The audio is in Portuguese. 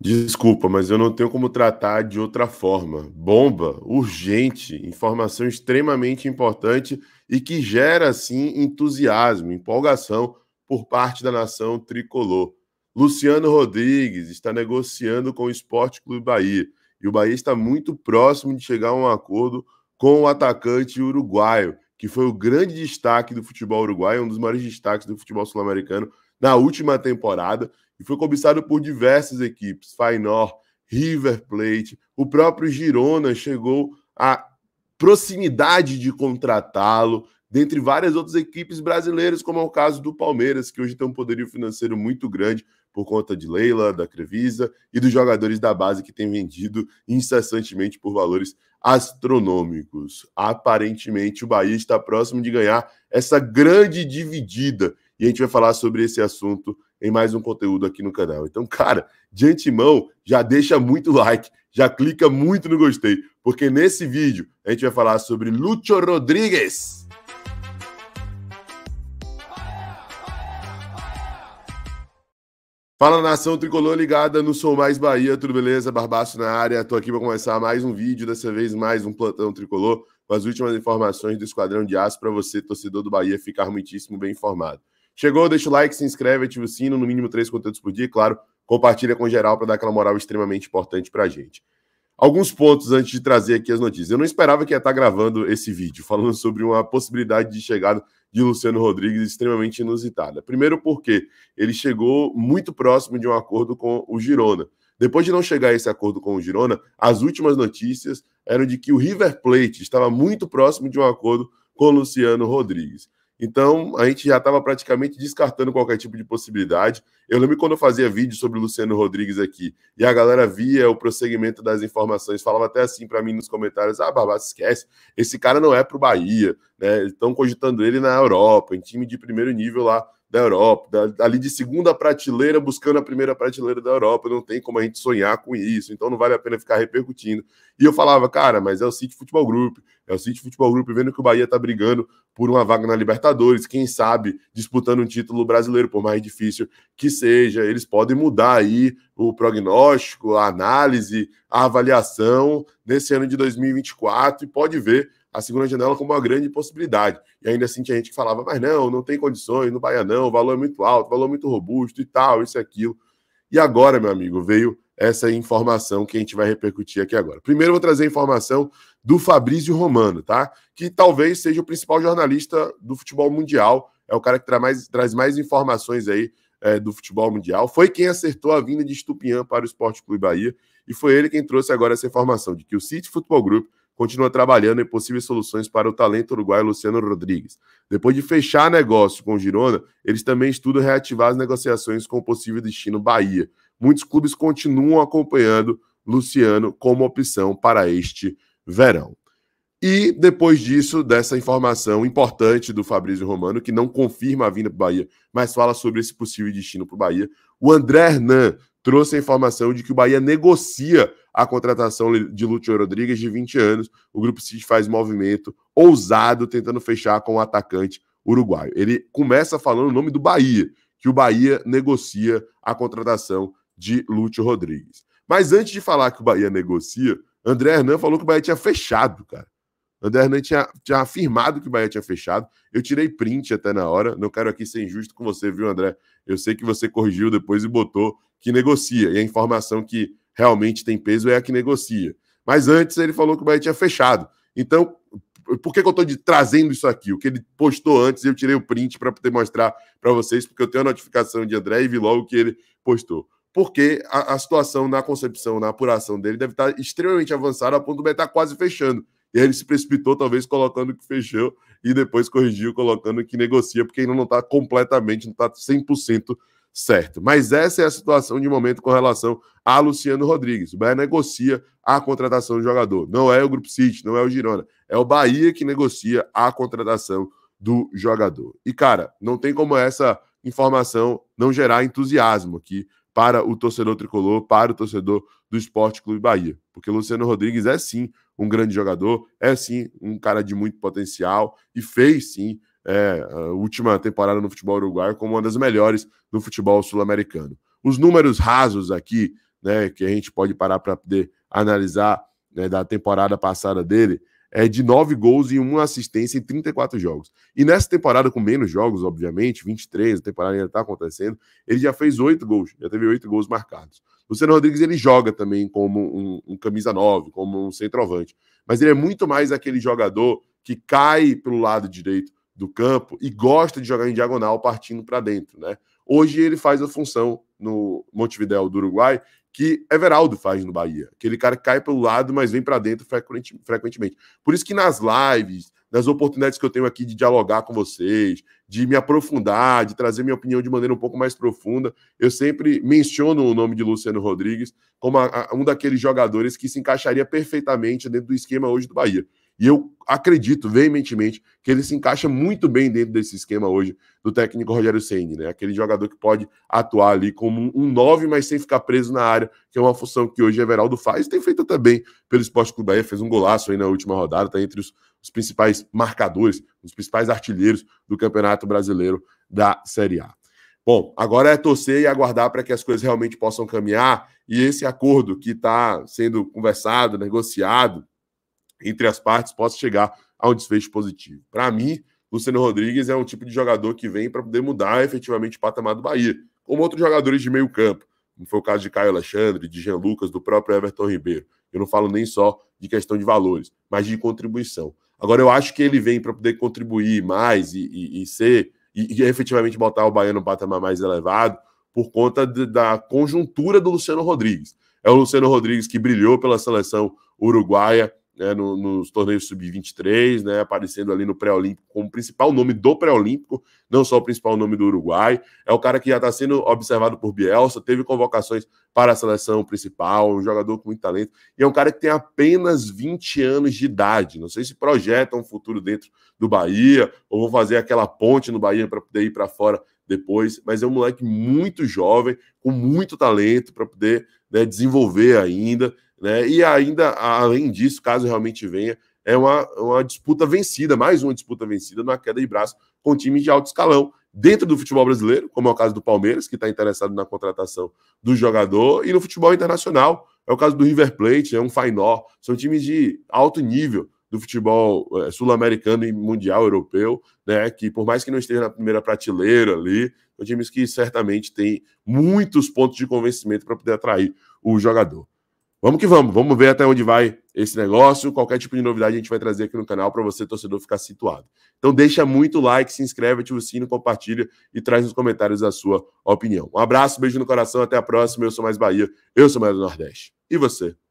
Desculpa, mas eu não tenho como tratar de outra forma. Bomba, urgente, informação extremamente importante e que gera, assim, entusiasmo, empolgação por parte da nação tricolor. Luciano Rodrigues está negociando com o Esporte Clube Bahia e o Bahia está muito próximo de chegar a um acordo com o atacante uruguaio, que foi o grande destaque do futebol uruguaio, um dos maiores destaques do futebol sul-americano na última temporada e foi cobiçado por diversas equipes, Fainor, River Plate, o próprio Girona chegou à proximidade de contratá-lo, dentre várias outras equipes brasileiras, como é o caso do Palmeiras, que hoje tem um poderio financeiro muito grande por conta de Leila, da Crevisa e dos jogadores da base que tem vendido incessantemente por valores astronômicos. Aparentemente, o Bahia está próximo de ganhar essa grande dividida e a gente vai falar sobre esse assunto em mais um conteúdo aqui no canal. Então, cara, de antemão, já deixa muito like, já clica muito no gostei, porque nesse vídeo a gente vai falar sobre Lúcio Rodrigues. Fala nação tricolor ligada no Sou Mais Bahia, tudo beleza? Barbaço na área, tô aqui para começar mais um vídeo, dessa vez mais um plantão tricolor, com as últimas informações do Esquadrão de Aço para você, torcedor do Bahia, ficar muitíssimo bem informado. Chegou, deixa o like, se inscreve, ativa o sino, no mínimo três conteúdos por dia, claro, compartilha com geral para dar aquela moral extremamente importante para a gente. Alguns pontos antes de trazer aqui as notícias. Eu não esperava que ia estar tá gravando esse vídeo, falando sobre uma possibilidade de chegada de Luciano Rodrigues extremamente inusitada. Primeiro, porque ele chegou muito próximo de um acordo com o Girona. Depois de não chegar a esse acordo com o Girona, as últimas notícias eram de que o River Plate estava muito próximo de um acordo com o Luciano Rodrigues. Então, a gente já estava praticamente descartando qualquer tipo de possibilidade. Eu lembro quando eu fazia vídeo sobre o Luciano Rodrigues aqui, e a galera via o prosseguimento das informações, falava até assim para mim nos comentários: ah, Barbato, esquece, esse cara não é para o Bahia, né? Estão cogitando ele na Europa, em time de primeiro nível lá da Europa, da, ali de segunda prateleira buscando a primeira prateleira da Europa, não tem como a gente sonhar com isso, então não vale a pena ficar repercutindo. E eu falava, cara, mas é o City Futebol Group, é o City Futebol Group vendo que o Bahia tá brigando por uma vaga na Libertadores, quem sabe disputando um título brasileiro, por mais difícil que seja, eles podem mudar aí o prognóstico, a análise, a avaliação nesse ano de 2024 e pode ver a segunda janela como uma grande possibilidade. E ainda assim tinha gente que falava, mas não, não tem condições, não vai não, o valor é muito alto, valor é muito robusto e tal, isso e aquilo. E agora, meu amigo, veio essa informação que a gente vai repercutir aqui agora. Primeiro, vou trazer a informação do Fabrício Romano, tá? Que talvez seja o principal jornalista do futebol mundial, é o cara que traz mais, traz mais informações aí é, do futebol mundial. Foi quem acertou a vinda de Estupian para o Esporte Clube Bahia e foi ele quem trouxe agora essa informação de que o City Futebol Group continua trabalhando em possíveis soluções para o talento uruguaio Luciano Rodrigues. Depois de fechar negócio com Girona, eles também estudam reativar as negociações com o possível destino Bahia. Muitos clubes continuam acompanhando Luciano como opção para este verão. E depois disso, dessa informação importante do Fabrício Romano, que não confirma a vinda para o Bahia, mas fala sobre esse possível destino para o Bahia, o André Hernan trouxe a informação de que o Bahia negocia a contratação de Lúcio Rodrigues, de 20 anos. O Grupo City faz movimento ousado, tentando fechar com o atacante uruguaio. Ele começa falando o nome do Bahia, que o Bahia negocia a contratação de Lúcio Rodrigues. Mas antes de falar que o Bahia negocia, André Hernan falou que o Bahia tinha fechado, cara. André Hernan tinha, tinha, afirmado que o Bahia tinha fechado. Eu tirei print até na hora. Não quero aqui ser injusto com você, viu, André? Eu sei que você corrigiu depois e botou que negocia. E a informação que realmente tem peso é a que negocia. Mas antes ele falou que o Bahia tinha fechado. Então, por que, que eu estou trazendo isso aqui? O que ele postou antes, eu tirei o print para poder mostrar para vocês, porque eu tenho a notificação de André e vi logo que ele postou. Porque a, a situação na concepção, na apuração dele, deve estar tá extremamente avançada, a ponto do Bahia tá quase fechando. E aí ele se precipitou, talvez, colocando que fechou e depois corrigiu, colocando que negocia, porque ainda não está completamente, não está 100% certo. Mas essa é a situação de momento com relação a Luciano Rodrigues. O Bahia negocia a contratação do jogador. Não é o Grupo City, não é o Girona. É o Bahia que negocia a contratação do jogador. E, cara, não tem como essa informação não gerar entusiasmo aqui para o torcedor tricolor, para o torcedor do Esporte Clube Bahia. Porque Luciano Rodrigues é sim um grande jogador, é sim um cara de muito potencial e fez sim é, a última temporada no futebol uruguaio como uma das melhores do futebol sul-americano. Os números rasos aqui, né, que a gente pode parar para poder analisar né, da temporada passada dele, é de nove gols e uma assistência em 34 jogos. E nessa temporada, com menos jogos, obviamente, 23, a temporada ainda está acontecendo, ele já fez oito gols, já teve oito gols marcados. Luciano Rodrigues ele joga também como um, um camisa 9, como um centroavante, mas ele é muito mais aquele jogador que cai para o lado direito do campo e gosta de jogar em diagonal partindo para dentro, né? Hoje ele faz a função no Montevideo do Uruguai que Everaldo faz no Bahia. Aquele cara que cai pelo lado, mas vem para dentro frequentemente. Por isso que nas lives, nas oportunidades que eu tenho aqui de dialogar com vocês, de me aprofundar, de trazer minha opinião de maneira um pouco mais profunda, eu sempre menciono o nome de Luciano Rodrigues como a, a, um daqueles jogadores que se encaixaria perfeitamente dentro do esquema hoje do Bahia. E eu acredito veementemente que ele se encaixa muito bem dentro desse esquema hoje do técnico Rogério Ceni, né? Aquele jogador que pode atuar ali como um 9, mas sem ficar preso na área, que é uma função que hoje Everaldo faz, e tem feito também pelo Esporte Clube Bahia, fez um golaço aí na última rodada, está entre os, os principais marcadores, os principais artilheiros do Campeonato Brasileiro da Série A. Bom, agora é torcer e aguardar para que as coisas realmente possam caminhar e esse acordo que está sendo conversado, negociado, entre as partes possa chegar a um desfecho positivo. Para mim, Luciano Rodrigues é um tipo de jogador que vem para poder mudar efetivamente o patamar do Bahia, como outros jogadores de meio campo, como foi o caso de Caio Alexandre, de Jean Lucas, do próprio Everton Ribeiro. Eu não falo nem só de questão de valores, mas de contribuição. Agora, eu acho que ele vem para poder contribuir mais e, e, e ser, e, e, efetivamente botar o Bahia no patamar mais elevado, por conta de, da conjuntura do Luciano Rodrigues. É o Luciano Rodrigues que brilhou pela seleção uruguaia né, no, nos torneios sub-23, né, aparecendo ali no pré-olímpico como principal nome do pré-olímpico, não só o principal nome do Uruguai. É o cara que já está sendo observado por Bielsa, teve convocações para a seleção principal, um jogador com muito talento, e é um cara que tem apenas 20 anos de idade. Não sei se projeta um futuro dentro do Bahia, ou vão fazer aquela ponte no Bahia para poder ir para fora depois, mas é um moleque muito jovem, com muito talento para poder né, desenvolver ainda. Né? E ainda, além disso, caso realmente venha, é uma, uma disputa vencida, mais uma disputa vencida na queda de braço com times de alto escalão dentro do futebol brasileiro, como é o caso do Palmeiras, que está interessado na contratação do jogador, e no futebol internacional, é o caso do River Plate, é um Fainor, são times de alto nível do futebol é, sul-americano e mundial europeu, né, que por mais que não esteja na primeira prateleira ali, são times que certamente têm muitos pontos de convencimento para poder atrair o jogador. Vamos que vamos, vamos ver até onde vai esse negócio. Qualquer tipo de novidade a gente vai trazer aqui no canal para você, torcedor, ficar situado. Então deixa muito like, se inscreve, ativa o sino, compartilha e traz nos comentários a sua opinião. Um abraço, beijo no coração, até a próxima. Eu sou mais Bahia, eu sou mais do Nordeste. E você?